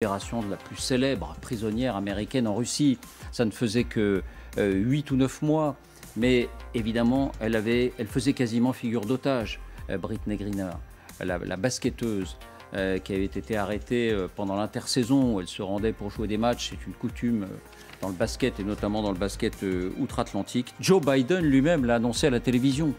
libération de la plus célèbre prisonnière américaine en Russie. Ça ne faisait que 8 euh, ou 9 mois, mais évidemment, elle, faisait quasiment figure d'otage, euh, Britney Greener, la, basketteuse. Euh, qui avait été arrêtée pendant l'intersaison où elle se rendait pour jouer des matchs, c'est une coutume dans le basket et notamment dans le basket outre-Atlantique. Joe Biden lui-même l'a annoncé à la télévision.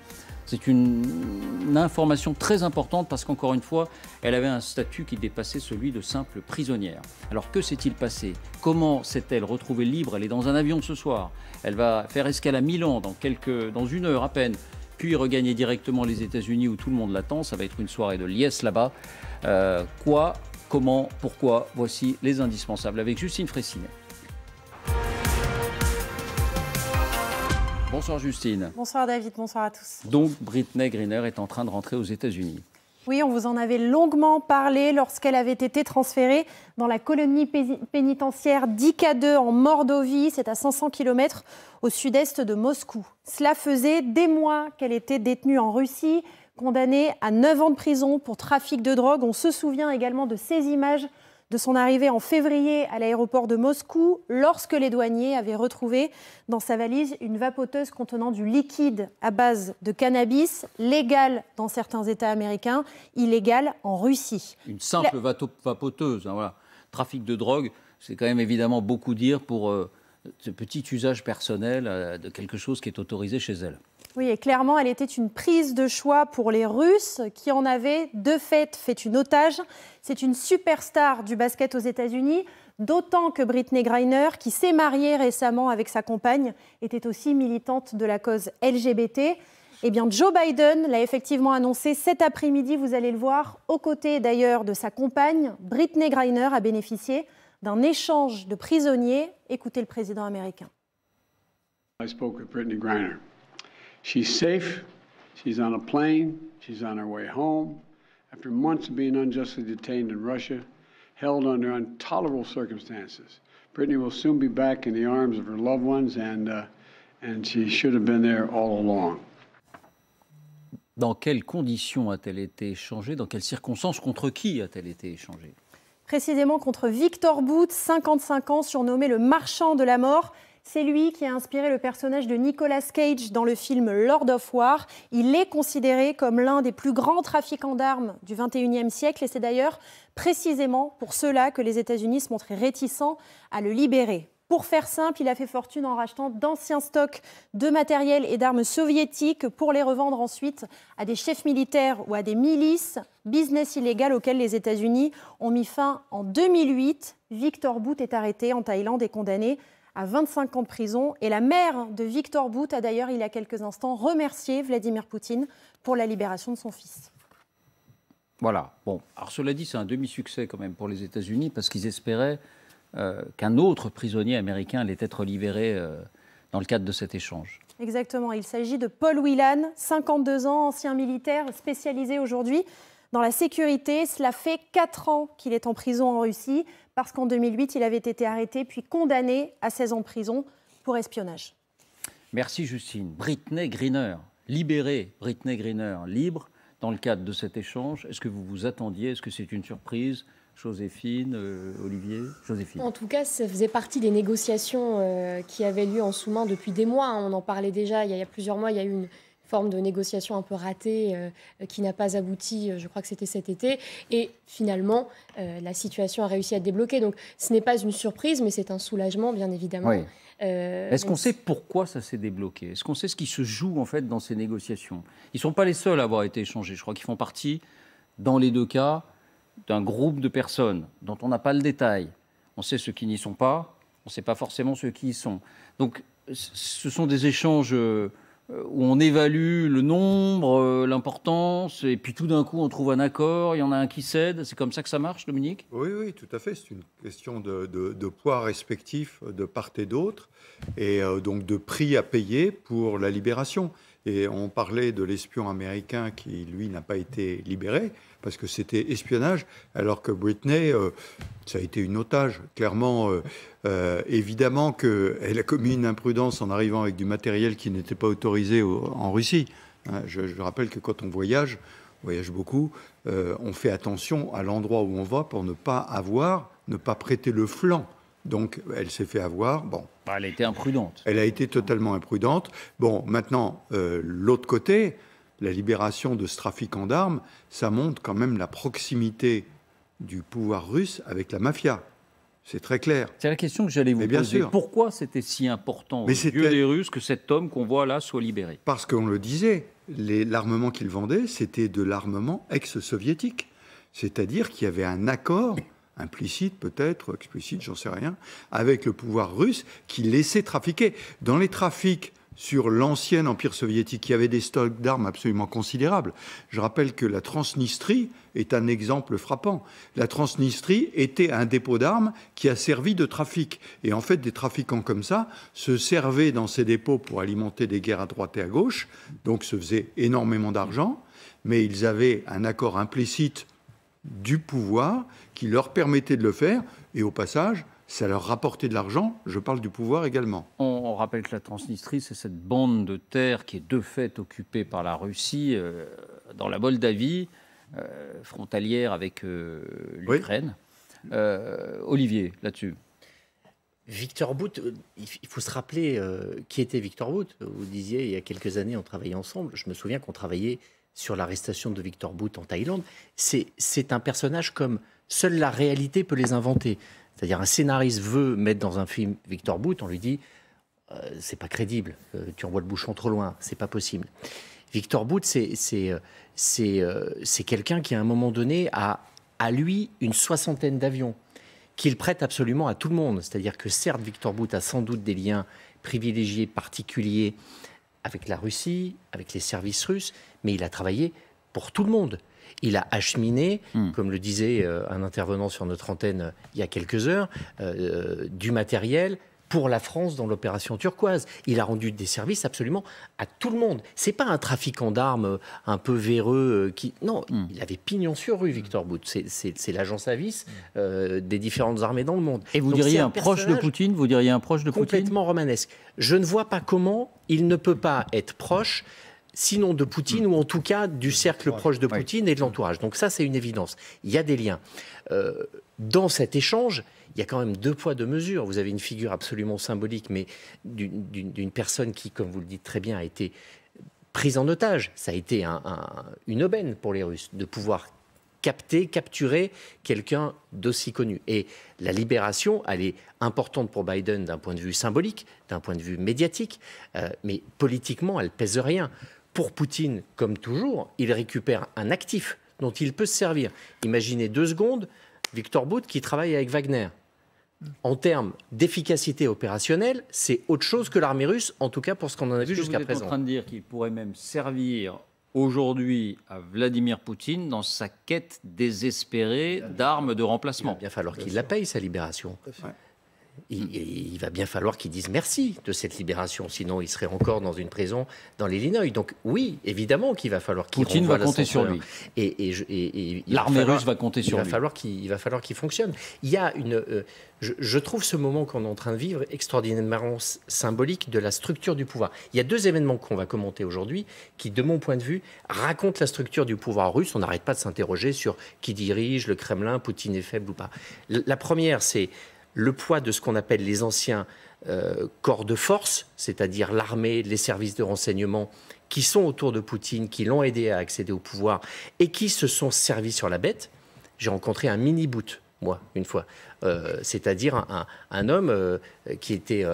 C'est une, information très importante parce qu'encore une fois, elle avait un statut qui dépassait celui de simple prisonnière. Alors que s'est-il passé Comment s'est-elle retrouvée libre Elle est dans un avion ce soir. Elle va faire escale à Milan dans, quelques, dans une heure à peine puis regagner directement les États-Unis où tout le monde l'attend. Ça va être une soirée de liesse là-bas. Euh, quoi, comment, pourquoi Voici les indispensables avec Justine Fressinet. Bonsoir Justine. Bonsoir David, bonsoir à tous. Donc Britney Greener est en train de rentrer aux États-Unis. Oui, on vous en avait longuement parlé lorsqu'elle avait été transférée dans la colonie pénitentiaire d'Ika2 en Mordovie, c'est à 500 km au sud-est de Moscou. Cela faisait des mois qu'elle était détenue en Russie, condamnée à 9 ans de prison pour trafic de drogue. On se souvient également de ces images de son arrivée en février à l'aéroport de Moscou, lorsque les douaniers avaient retrouvé dans sa valise une vapoteuse contenant du liquide à base de cannabis, légal dans certains États américains, illégal en Russie. Une simple vapoteuse, hein, voilà. Trafic de drogue, c'est quand même évidemment beaucoup dire pour euh, ce petit usage personnel euh, de quelque chose qui est autorisé chez elle. Oui, et clairement, elle était une prise de choix pour les Russes qui en avaient de fait fait une otage. C'est une superstar du basket aux États-Unis, d'autant que Britney Greiner, qui s'est mariée récemment avec sa compagne, était aussi militante de la cause LGBT. Eh bien, Joe Biden l'a effectivement annoncé cet après-midi, vous allez le voir, aux côtés d'ailleurs de sa compagne, Britney Greiner a bénéficié d'un échange de prisonniers. Écoutez le président américain. She's safe. She's on a plane. She's on her way home. After months of being unjustly detained in Russia, held under intolerable circumstances, Brittany will soon be back in the arms of her loved ones, and uh, and she should have been there all along. Dans quelles conditions a-t-elle été échangée Dans quelles circonstances Contre qui a-t-elle été échangée Précisément contre Victor Booth, 55 ans, surnommé le marchand de la mort. C'est lui qui a inspiré le personnage de Nicolas Cage dans le film Lord of War. Il est considéré comme l'un des plus grands trafiquants d'armes du XXIe siècle et c'est d'ailleurs précisément pour cela que les États-Unis se montraient réticents à le libérer. Pour faire simple, il a fait fortune en rachetant d'anciens stocks de matériel et d'armes soviétiques pour les revendre ensuite à des chefs militaires ou à des milices, business illégal auquel les États-Unis ont mis fin en 2008. Victor Bout est arrêté en Thaïlande et condamné à 25 ans de prison. Et la mère de Victor Bout a d'ailleurs, il y a quelques instants, remercié Vladimir Poutine pour la libération de son fils. Voilà. Bon, alors cela dit, c'est un demi-succès quand même pour les États-Unis parce qu'ils espéraient euh, qu'un autre prisonnier américain allait être libéré euh, dans le cadre de cet échange. Exactement. Il s'agit de Paul Whelan, 52 ans, ancien militaire spécialisé aujourd'hui dans la sécurité. Cela fait 4 ans qu'il est en prison en Russie parce qu'en 2008, il avait été arrêté puis condamné à 16 ans de prison pour espionnage. Merci Justine. Britney Greener, libérée, Britney Greener, libre dans le cadre de cet échange. Est-ce que vous vous attendiez Est-ce que c'est une surprise Joséphine, euh, Olivier, Joséphine. En tout cas, ça faisait partie des négociations euh, qui avaient lieu en sous-main depuis des mois. On en parlait déjà il y a, il y a plusieurs mois. Il y a eu une, forme de négociation un peu ratée euh, qui n'a pas abouti, euh, je crois que c'était cet été. Et finalement, euh, la situation a réussi à débloquer. Donc ce n'est pas une surprise, mais c'est un soulagement, bien évidemment. Est-ce qu'on sait pourquoi ça s'est débloqué Est-ce qu'on sait ce qui se joue en fait dans ces négociations Ils ne sont pas les seuls à avoir été échangés. Je crois qu'ils font partie, dans les deux cas, d'un groupe de personnes dont on n'a pas le détail. On sait ceux qui n'y sont pas, on ne sait pas forcément ceux qui y sont. Donc ce sont des échanges euh, où on évalue le nombre, euh, l'importance, et puis tout d'un coup on trouve un accord, il y en a un qui cède. C'est comme ça que ça marche, Dominique Oui, oui, tout à fait. C'est une question de, de, poids respectif de part et d'autre, et euh, donc de prix à payer pour la libération. Et on parlait de l'espion américain qui, lui, n'a pas été libéré, parce que c'était espionnage, alors que Britney, euh, ça a été une otage. Clairement, euh, euh, évidemment qu'elle a commis une imprudence en arrivant avec du matériel qui n'était pas autorisé en Russie. Hein, je, je, rappelle que quand on voyage, voyage beaucoup, on fait attention à l'endroit où on va pour ne pas avoir, ne pas prêter le flanc. Donc, elle s'est fait avoir. Bon, bah, elle a été imprudente. Elle a été totalement imprudente. Bon, maintenant, euh, l'autre côté, la libération de ce trafiquant d'armes, ça montre quand même la proximité du pouvoir russe avec la mafia. C'est très clair. C'est la question que j'allais vous bien poser. Sûr. Pourquoi c'était si important Mais aux des Russes que cet homme qu'on voit là soit libéré Parce qu'on le disait, l'armement qu'il vendait, c'était de l'armement ex-soviétique. C'est-à-dire qu'il y avait un accord implicite peut-être, explicite, j'en sais rien, avec le pouvoir russe qui laissait trafiquer. Dans les trafics sur l'ancien Empire soviétique, qui avait des stocks d'armes absolument considérables. Je rappelle que la Transnistrie est un exemple frappant. La Transnistrie était un dépôt d'armes qui a servi de trafic. Et en fait, des trafiquants comme ça se servaient dans ces dépôts pour alimenter des guerres à droite et à gauche, donc se faisait énormément d'argent, mais ils avaient un accord implicite du pouvoir qui leur permettait de le faire. Et au passage, ça leur rapportait de l'argent. Je parle du pouvoir également. On, rappelle que la Transnistrie, c'est cette bande de terre qui est de fait occupée par la Russie euh, dans la Moldavie, euh, frontalière avec euh, l'Ukraine. Olivier, là-dessus. Victor Bout, il faut se rappeler qui était Victor Bout. Vous disiez il y a quelques années, on travaillait ensemble. Je me souviens qu'on travaillait sur l'arrestation de Victor Booth en Thaïlande, c'est un personnage comme seule la réalité peut les inventer. C'est-à-dire un scénariste veut mettre dans un film Victor Booth, on lui dit euh, c'est pas crédible, euh, tu envoies le bouchon trop loin, c'est pas possible. Victor Booth, euh, c'est quelqu'un qui à un moment donné a à lui une soixantaine d'avions qu'il prête absolument à tout le monde. C'est-à-dire que certes, Victor Booth a sans doute des liens privilégiés, particuliers avec la Russie, avec les services russes, mais il a travaillé pour tout le monde. Il a acheminé, hmm. comme le disait euh, un intervenant sur notre antenne euh, il y a quelques heures, euh, du matériel, pour la France dans l'opération turquoise. Il a rendu des services absolument à tout le monde. C'est pas un trafiquant d'armes euh, un peu véreux euh, qui. Non, hmm. il avait pignon sur rue, Victor Bout. C'est l'agent service hmm. euh, des différentes armées dans le monde. Et vous diriez un, proche de Poutine Vous diriez un proche de Poutine Complètement romanesque. Je ne vois pas comment il ne peut pas être proche sinon de Poutine, ou en tout cas du cercle proche de Poutine et de l'entourage. Donc ça, c'est une évidence. Il y a des liens. Euh, dans cet échange, il y a quand même deux poids, deux mesures. Vous avez une figure absolument symbolique, mais d'une personne qui, comme vous le dites très bien, a été prise en otage. Ça a été une aubaine pour les Russes de pouvoir capter, capturer quelqu'un d'aussi connu. Et la libération, elle est importante pour Biden d'un point de vue symbolique, d'un point de vue médiatique, euh, mais politiquement, elle pèse rien pour Poutine, comme toujours, il récupère un actif dont il peut se servir. Imaginez deux secondes, Victor Bout qui travaille avec Wagner. En termes d'efficacité opérationnelle, c'est autre chose que l'armée russe, en tout cas pour ce qu'on en a vu jusqu'à présent. Vous êtes en train de dire qu'il pourrait même servir aujourd'hui à Vladimir Poutine dans sa quête désespérée d'armes de remplacement. Il va falloir qu'il la paye, sa libération il, va bien falloir qu'ils disent merci de cette libération, sinon ils seraient encore dans une prison dans l'Illinois. Donc oui, évidemment qu'il va falloir qu'il Poutine va compter sur lui. Et, l'armée russe va compter sur va lui. il va falloir qu'il fonctionne. Il y a une, euh, je, je, trouve ce moment qu'on est en train de vivre extraordinairement symbolique de la structure du pouvoir. Il y a deux événements qu'on va commenter aujourd'hui qui, de mon point de vue, racontent la structure du pouvoir russe. On n'arrête pas de s'interroger sur qui dirige le Kremlin, Poutine est faible ou pas. La première, c'est le poids de ce qu'on appelle les anciens euh, corps de force, c'est-à-dire l'armée, les services de renseignement qui sont autour de Poutine, qui l'ont aidé à accéder au pouvoir et qui se sont servis sur la bête. J'ai rencontré un mini-boot, moi, une fois, euh, c'est-à-dire un, homme euh, qui était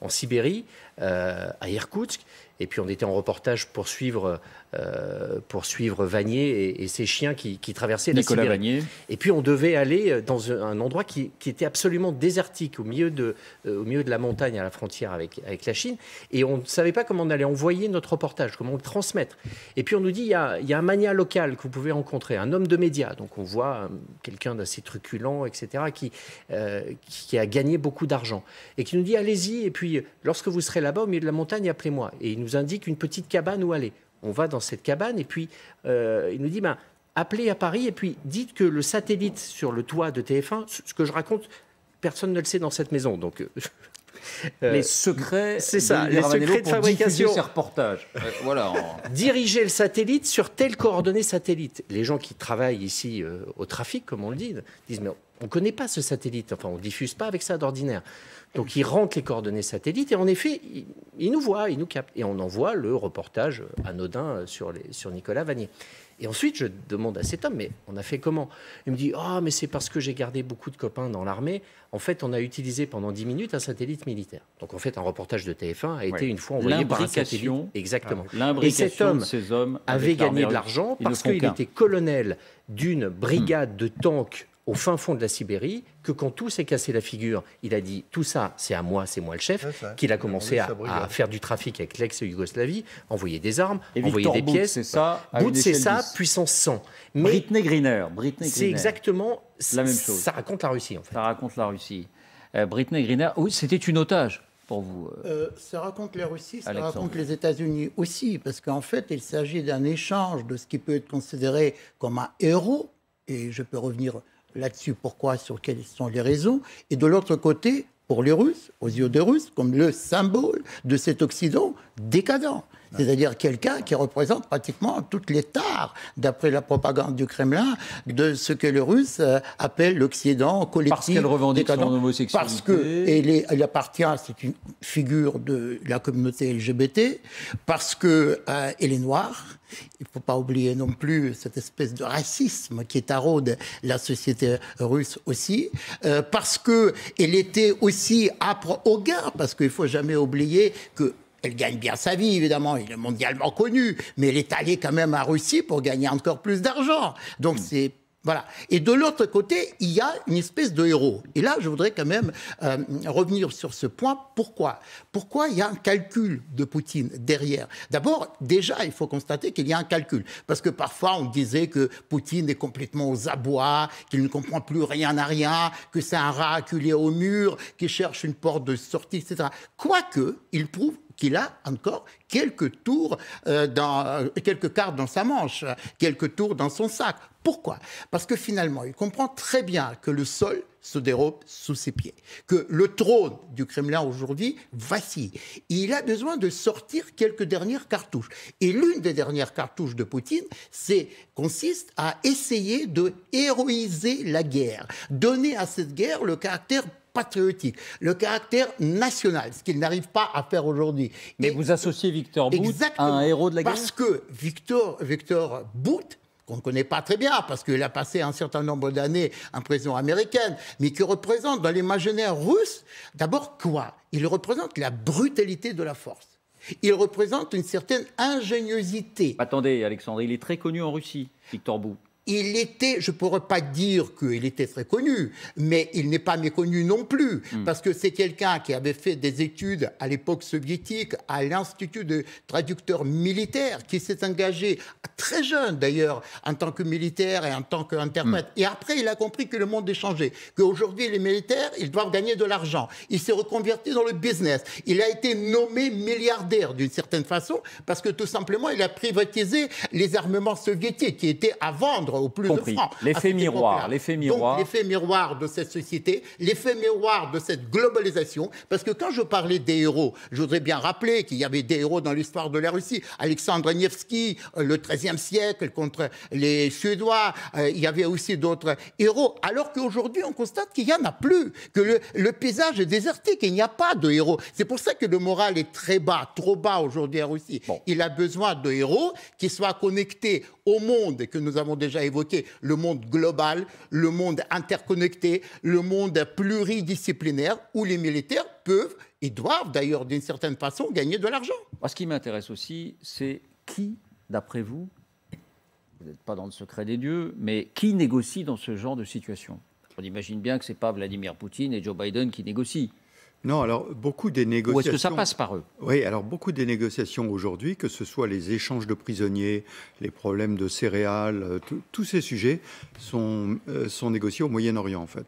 en Sibérie, euh, à Irkoutsk. Et puis on était en reportage pour suivre, euh, pour suivre Vanier et, ses chiens qui, traversaient la Sibérie. Et puis on devait aller euh, dans un endroit qui, était absolument désertique, au milieu, de, au milieu de la montagne à la frontière avec, avec la Chine. Et on ne savait pas comment on allait envoyer notre reportage, comment le transmettre. Et puis on nous dit, il y a, y a un mania local que vous pouvez rencontrer, un homme de médias. Donc on voit quelqu'un d'assez truculent, etc., qui, qui a gagné beaucoup d'argent. Et qui nous dit, allez-y, et puis lorsque vous serez là, là-bas, au milieu de la montagne, appelez-moi. Et il nous indique une petite cabane où aller. On va dans cette cabane et puis euh, il nous dit, ben, appelez à Paris et puis dites que le satellite sur le toit de TF1, ce que je raconte, personne ne le sait dans cette maison. Donc. Euh, euh, les secrets, c'est ça, les secrets de fabrication. Ces reportages. voilà. Diriger le satellite sur telle coordonnée satellite. Les gens qui travaillent ici au trafic, comme on le dit, disent mais on ne connaît pas ce satellite, enfin on ne diffuse pas avec ça d'ordinaire. Donc il rentre les coordonnées satellites et en effet, il, nous voit, il nous capte. Et on envoie le reportage anodin sur, sur Nicolas Vanier. Et ensuite, je demande à cet homme, mais on a fait comment Il me dit, ah, oh, mais c'est parce que j'ai gardé beaucoup de copains dans l'armée. En fait, on a utilisé pendant 10 minutes un satellite militaire. Donc, en fait, un reportage de TF1 a été une fois envoyé par un satellite. Exactement. Ah, et cet homme ces hommes avait gagné de l'argent parce qu'il était colonel d'une brigade hmm. de tanks au fin fond de la Sibérie que quand tout s'est cassé la figure, il a dit tout ça, c'est à moi, c'est moi le chef, qu'il a commencé à, faire du trafic avec l'ex-Yougoslavie, envoyer des armes, Et envoyer des pièces. ça. Bout, c'est ça, puissance 100. Mais Britney Greener. C'est exactement la même chose. Ça raconte la Russie, en fait. Ça raconte la Russie. Euh, Greener, oui, c'était une otage. Pour vous euh, euh, Ça raconte la Russie, ça raconte les États-Unis aussi, parce qu'en fait, il s'agit d'un échange de ce qui peut être considéré comme un héros, et je peux revenir là-dessus, pourquoi, sur quelles sont les raisons, et de l'autre côté, pour les Russes, aux yeux des Russes, comme le symbole de cet Occident décadent c'est-à-dire quelqu'un qui représente pratiquement toutes les d'après la propagande du Kremlin, de ce que les Russes euh, appellent l'Occident collectif. Parce qu'elle revendique son homosexualité. Parce qu'elle elle appartient, c'est une figure de la communauté LGBT, parce qu'elle euh, elle est noire. Il ne faut pas oublier non plus cette espèce de racisme qui taraude la société russe aussi, euh, parce qu'elle était aussi âpre au gain, parce qu'il ne faut jamais oublier que elle gagne bien sa vie, évidemment, il est mondialement connu, mais elle est allée quand même à Russie pour gagner encore plus d'argent. Donc mm. c'est voilà. Et de l'autre côté, il y a une espèce de héros. Et là, je voudrais quand même euh, revenir sur ce point. Pourquoi Pourquoi il y a un calcul de Poutine derrière D'abord, déjà, il faut constater qu'il y a un calcul. Parce que parfois, on disait que Poutine est complètement aux abois, qu'il ne comprend plus rien à rien, que c'est un rat acculé au mur, qu'il cherche une porte de sortie, etc. Quoique, il prouve qu'il a encore quelques tours euh, dans euh, quelques cartes dans sa manche, quelques tours dans son sac. Pourquoi Parce que finalement, il comprend très bien que le sol se dérobe sous ses pieds, que le trône du Kremlin aujourd'hui vacille. Il a besoin de sortir quelques dernières cartouches. Et l'une des dernières cartouches de Poutine, c'est consiste à essayer de héroïser la guerre, donner à cette guerre le caractère patriotique, le caractère national, ce qu'il n'arrive pas à faire aujourd'hui. Mais vous associez Victor Bout à un héros de la guerre Parce que Victor, Victor Bout qu'on ne connaît pas très bien, parce qu'il a passé un certain nombre d'années en prison américaine, mais qui représente dans l'imaginaire russe, d'abord quoi Il représente la brutalité de la force. Il représente une certaine ingéniosité. Attendez, Alexandre, il est très connu en Russie, Victor Bout il était, je ne pourrais pas dire qu'il était très connu, mais il n'est pas méconnu non plus, hmm. parce que c'est quelqu'un qui avait fait des études à l'époque soviétique à l'Institut de traducteurs militaires, qui s'est engagé très jeune d'ailleurs en tant que militaire et en tant qu'interprète. Hmm. Et après, il a compris que le monde est changé, qu'aujourd'hui, les militaires, ils doivent gagner de l'argent. Il s'est reconverti dans le business. Il a été nommé milliardaire d'une certaine façon, parce que tout simplement, il a privatisé les armements soviétiques qui étaient à vendre plus Compris. L'effet miroir, l'effet miroir. l'effet miroir de cette société, l'effet miroir de cette globalisation, parce que quand je parlais des héros, je voudrais bien rappeler qu'il y avait des héros dans l'histoire de la Russie. Alexandre Nevsky, euh, le XIIIe siècle, contre les Suédois, euh, il y avait aussi d'autres héros, alors qu'aujourd'hui, on constate qu'il n'y en a plus, que le, paysage est déserté, qu'il n'y a pas de héros. C'est pour ça que le moral est très bas, trop bas aujourd'hui en Russie. Il a besoin de héros qui soient connectés au monde que nous avons déjà évoqué, le monde global, le monde interconnecté, le monde pluridisciplinaire, où les militaires peuvent et doivent d'ailleurs d'une certaine façon gagner de l'argent. Ce qui m'intéresse aussi, c'est qui, d'après vous, vous n'êtes pas dans le secret des dieux, mais qui négocie dans ce genre de situation On imagine bien que ce n'est pas Vladimir Poutine et Joe Biden qui négocient. Non, alors beaucoup des négociations. Ou est-ce que ça passe par eux Oui, alors beaucoup des négociations aujourd'hui, que ce soit les échanges de prisonniers, les problèmes de céréales, euh, tous ces sujets sont, euh, sont négociés au Moyen-Orient en fait.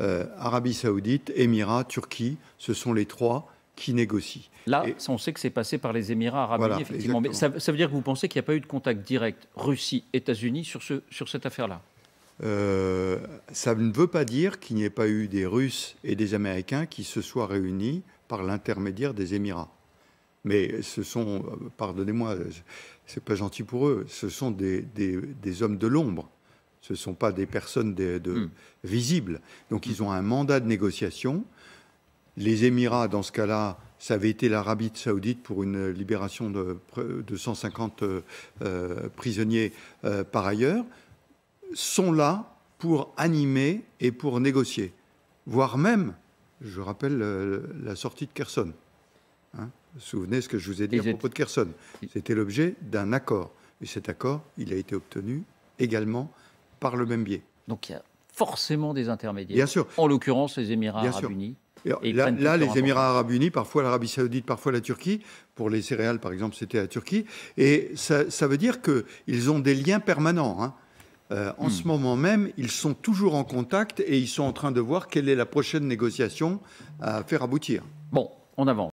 Euh, Arabie Saoudite, Émirats, Turquie, ce sont les trois qui négocient. Là, on sait que c'est passé par les Émirats arabes effectivement. ça, ça, veut dire que vous pensez qu'il n'y a pas eu de contact direct Russie-États-Unis sur, ce, sur cette affaire-là euh, ça ne veut pas dire qu'il n'y ait pas eu des Russes et des Américains qui se soient réunis par l'intermédiaire des Émirats. Mais ce sont, pardonnez-moi, c'est pas gentil pour eux, ce sont des, des, hommes de l'ombre. Ce ne sont pas des personnes hmm. visibles. Donc hmm. ils ont un mandat de négociation. Les Émirats, dans ce cas-là, ça avait été l'Arabie saoudite pour une libération de, de 150 euh, prisonniers euh, par ailleurs sont là pour animer et pour négocier, voire même, je rappelle euh, la sortie de Kherson. Hein. vous vous souvenez ce que je vous ai dit à propos de Kherson. C'était l'objet d'un accord. Et cet accord, il a été obtenu également par le même biais. Donc il y a forcément des intermédiaires. Bien sûr. En l'occurrence, les Émirats arabes unis. là, les Émirats arabes unis, parfois l'Arabie saoudite, parfois la Turquie. Pour les céréales, par exemple, c'était la Turquie. Et ça, veut dire qu'ils ont des liens permanents. Hein. Euh, en hmm. ce moment même, ils sont toujours en contact et ils sont en train de voir quelle est la prochaine négociation à faire aboutir. Bon, on avance.